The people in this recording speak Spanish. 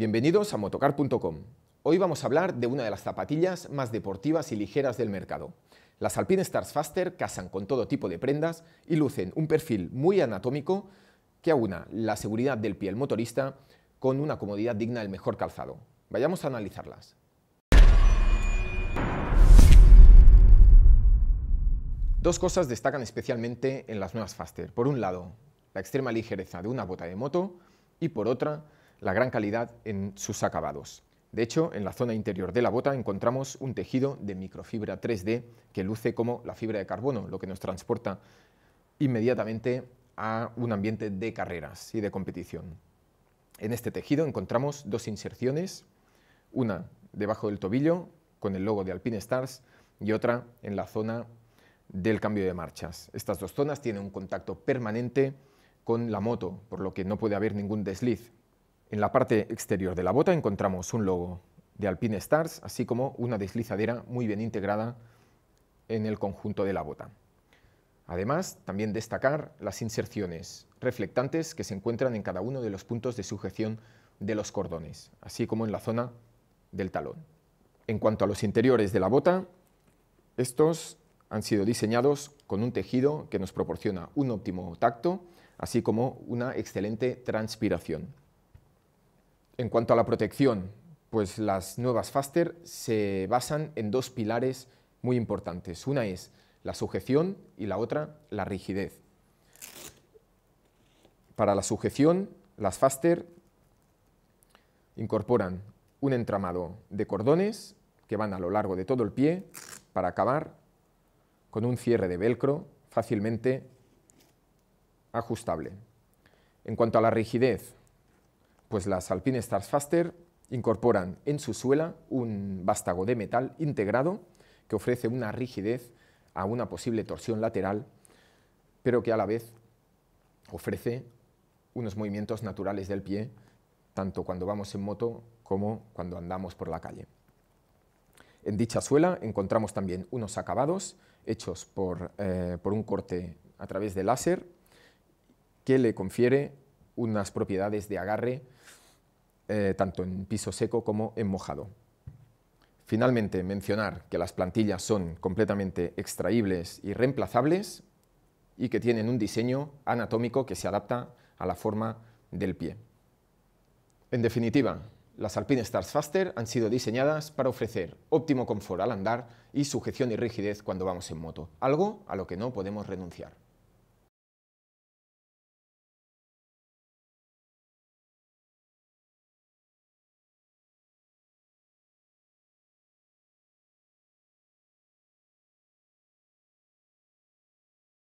Bienvenidos a motocar.com. Hoy vamos a hablar de una de las zapatillas más deportivas y ligeras del mercado. Las Alpine Stars Faster casan con todo tipo de prendas y lucen un perfil muy anatómico que aúna la seguridad del pie motorista con una comodidad digna del mejor calzado. Vayamos a analizarlas. Dos cosas destacan especialmente en las nuevas Faster. Por un lado, la extrema ligereza de una bota de moto y por otra, la gran calidad en sus acabados. De hecho, en la zona interior de la bota encontramos un tejido de microfibra 3D que luce como la fibra de carbono, lo que nos transporta inmediatamente a un ambiente de carreras y de competición. En este tejido encontramos dos inserciones, una debajo del tobillo con el logo de Alpine Stars y otra en la zona del cambio de marchas. Estas dos zonas tienen un contacto permanente con la moto, por lo que no puede haber ningún desliz. En la parte exterior de la bota encontramos un logo de Alpine Stars, así como una deslizadera muy bien integrada en el conjunto de la bota. Además, también destacar las inserciones reflectantes que se encuentran en cada uno de los puntos de sujeción de los cordones, así como en la zona del talón. En cuanto a los interiores de la bota, estos han sido diseñados con un tejido que nos proporciona un óptimo tacto, así como una excelente transpiración. En cuanto a la protección, pues las nuevas Faster se basan en dos pilares muy importantes. Una es la sujeción y la otra la rigidez. Para la sujeción, las Faster incorporan un entramado de cordones que van a lo largo de todo el pie para acabar con un cierre de velcro fácilmente ajustable. En cuanto a la rigidez, pues las Alpine Stars Faster incorporan en su suela un vástago de metal integrado que ofrece una rigidez a una posible torsión lateral, pero que a la vez ofrece unos movimientos naturales del pie, tanto cuando vamos en moto como cuando andamos por la calle. En dicha suela encontramos también unos acabados hechos por, eh, por un corte a través de láser que le confiere unas propiedades de agarre, eh, tanto en piso seco como en mojado. Finalmente, mencionar que las plantillas son completamente extraíbles y reemplazables y que tienen un diseño anatómico que se adapta a la forma del pie. En definitiva, las Alpine Stars Faster han sido diseñadas para ofrecer óptimo confort al andar y sujeción y rigidez cuando vamos en moto, algo a lo que no podemos renunciar.